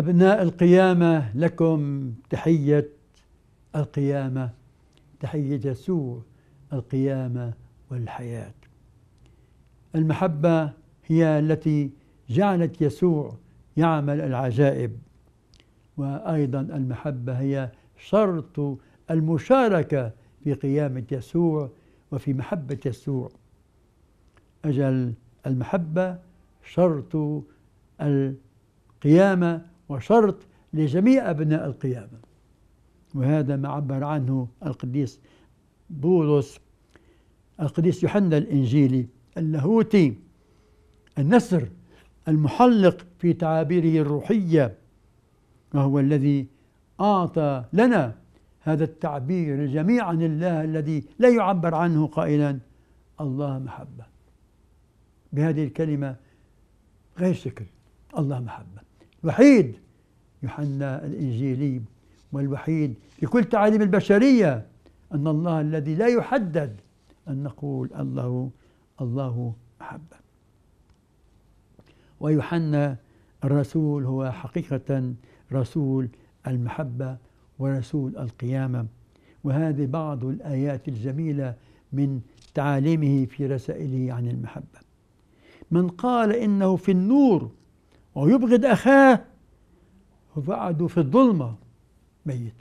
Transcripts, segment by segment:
أبناء القيامة لكم تحية القيامة تحية يسوع القيامة والحياة المحبة هي التي جعلت يسوع يعمل العجائب وأيضا المحبة هي شرط المشاركة في قيامة يسوع وفي محبة يسوع أجل المحبة شرط القيامة وشرط لجميع أبناء القيامة وهذا ما عبر عنه القديس بولس القديس يوحنا الإنجيلي اللاهوتي النسر المحلق في تعابيره الروحية وهو الذي أعطى لنا هذا التعبير الجميع عن الله الذي لا يعبر عنه قائلا الله محبة بهذه الكلمة غير شكل الله محبة وحيد يوحنا الإنجيلي والوحيد لكل تعاليم البشرية أن الله الذي لا يحدد أن نقول الله الله أحبه ويوحنا الرسول هو حقيقة رسول المحبة ورسول القيامة وهذه بعض الآيات الجميلة من تعاليمه في رسائله عن المحبة من قال إنه في النور ويبغض أخاه وبعده في الظلمة ميت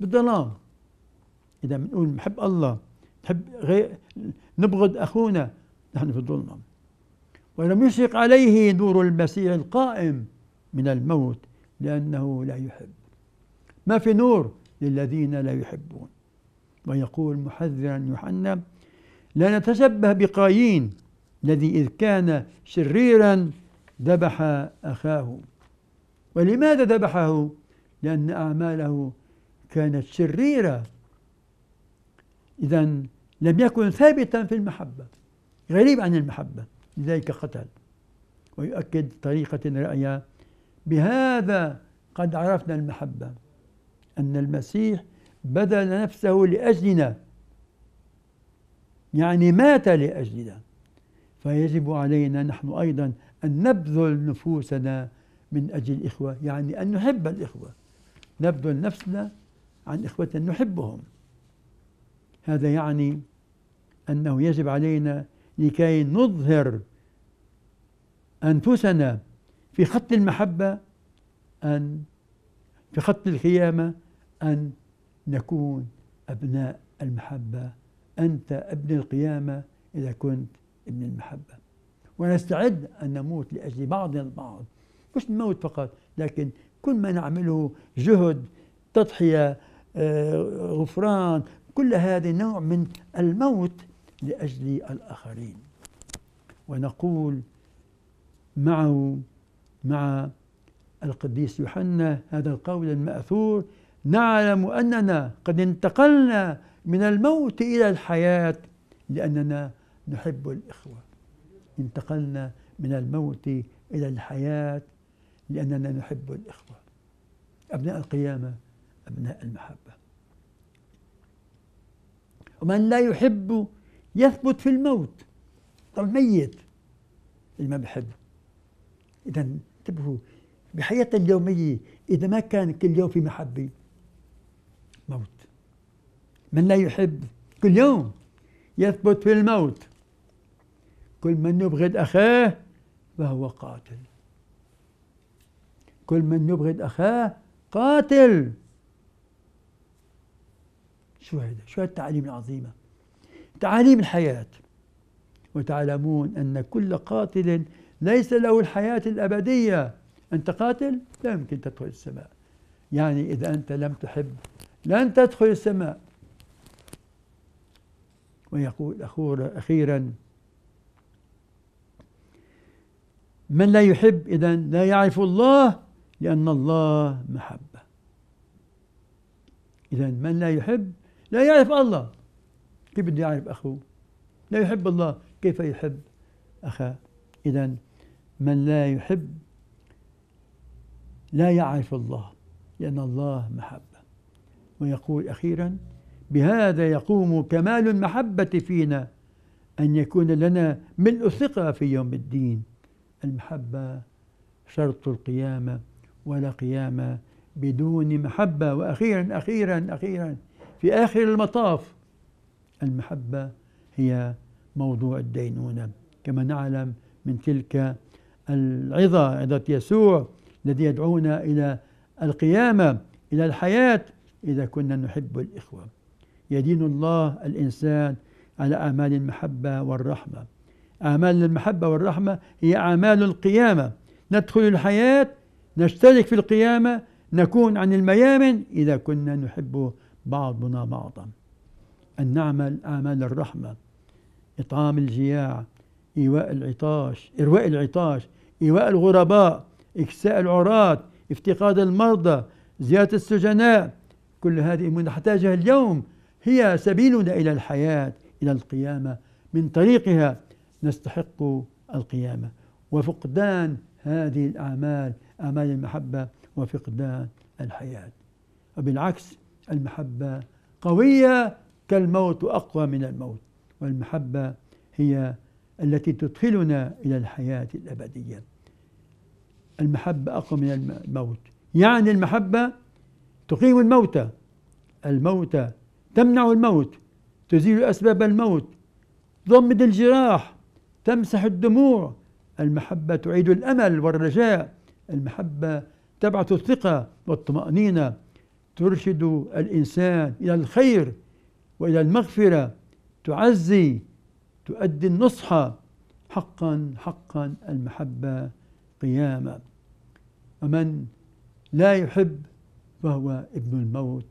بالظلام إذا بنقول بنحب الله نحب غير نبغض أخونا نحن في الظلمة ولم يشرق عليه نور المسيح القائم من الموت لأنه لا يحب ما في نور للذين لا يحبون ويقول محذرا يوحنا لا نتشبه بقايين الذي إذ كان شريرا ذبح أخاه ولماذا ذبحه؟ لأن أعماله كانت شريرة إذا لم يكن ثابتا في المحبة غريب عن المحبة لذلك قتل ويؤكد طريقة رأية بهذا قد عرفنا المحبة أن المسيح بذل نفسه لأجلنا يعني مات لأجلنا فيجب علينا نحن أيضا أن نبذل نفوسنا من أجل الإخوة يعني أن نحب الإخوة نبذل نفسنا عن إخوة نحبهم هذا يعني أنه يجب علينا لكي نظهر أنفسنا في خط المحبة أن في خط القيامة أن نكون أبناء المحبة أنت ابن القيامة إذا كنت من المحبة ونستعد أن نموت لأجل بعضنا البعض مش الموت فقط لكن كل ما نعمله جهد تضحية آه، غفران كل هذا نوع من الموت لأجل الآخرين ونقول معه مع القديس يوحنا هذا القول المأثور نعلم أننا قد انتقلنا من الموت إلى الحياة لأننا نحب الإخوة انتقلنا من الموت إلى الحياة لأننا نحب الإخوة أبناء القيامة أبناء المحبة ومن لا يحب يثبت في الموت طب ميت اللي ما بحب إذا انتبهوا بحياتنا اليومية إذا ما كان كل يوم في محبة موت من لا يحب كل يوم يثبت في الموت كل من يبغض أخاه فهو قاتل كل من يبغض أخاه قاتل شو هذا شو التعاليم العظيمة تعاليم الحياة وتعلمون أن كل قاتل ليس له الحياة الأبدية أنت قاتل لا يمكن تدخل السماء يعني إذا أنت لم تحب لن تدخل السماء ويقول أخيرا من لا يحب إذا لا يعرف الله لأن الله محبة إذا من لا يحب لا يعرف الله كيف بده يعرف أخوه لا يحب الله كيف يحب أخاه إذا من لا يحب لا يعرف الله لأن الله محبة ويقول أخيرا بهذا يقوم كمال المحبة فينا أن يكون لنا ملء ثقة في يوم الدين المحبة شرط القيامة ولا قيامة بدون محبة وأخيرا أخيرا أخيرا في آخر المطاف المحبة هي موضوع الدينونة كما نعلم من تلك العظة عظة يسوع الذي يدعونا إلى القيامة إلى الحياة إذا كنا نحب الإخوة يدين الله الإنسان على أعمال المحبة والرحمة أعمال المحبة والرحمة هي أعمال القيامة ندخل الحياة نشترك في القيامة نكون عن الميامن إذا كنا نحب بعضنا بعضا أن نعمل أعمال الرحمة إطعام الجياع إيواء العطاش إرواء العطاش إيواء الغرباء إكساء العراة افتقاد المرضى زيارة السجناء كل هذه من نحتاجها اليوم هي سبيلنا إلى الحياة إلى القيامة من طريقها نستحق القيامة وفقدان هذه الأعمال أعمال المحبة وفقدان الحياة وبالعكس المحبة قوية كالموت وأقوى من الموت والمحبة هي التي تدخلنا إلى الحياة الأبدية المحبة أقوى من الموت يعني المحبة تقيم الموتى الموتى تمنع الموت تزيل أسباب الموت تضمد الجراح تمسح الدموع المحبة تعيد الأمل والرجاء المحبة تبعث الثقة والطمأنينة ترشد الإنسان إلى الخير وإلى المغفرة تعزي تؤدي النصح حقا حقا المحبة قيامة ومن لا يحب فهو ابن الموت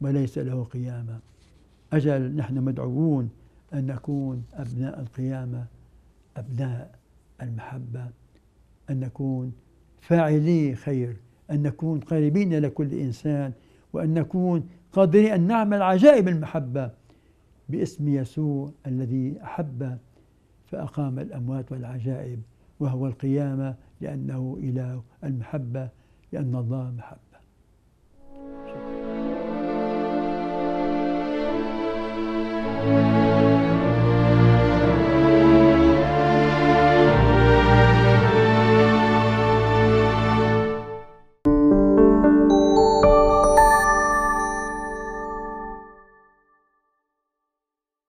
وليس له قيامة أجل نحن مدعوون أن نكون أبناء القيامة أبناء المحبة أن نكون فاعلي خير أن نكون قريبين لكل إنسان وأن نكون قادرين أن نعمل عجائب المحبة باسم يسوع الذي أحب فأقام الأموات والعجائب وهو القيامة لأنه إله المحبة لأن الله محبة you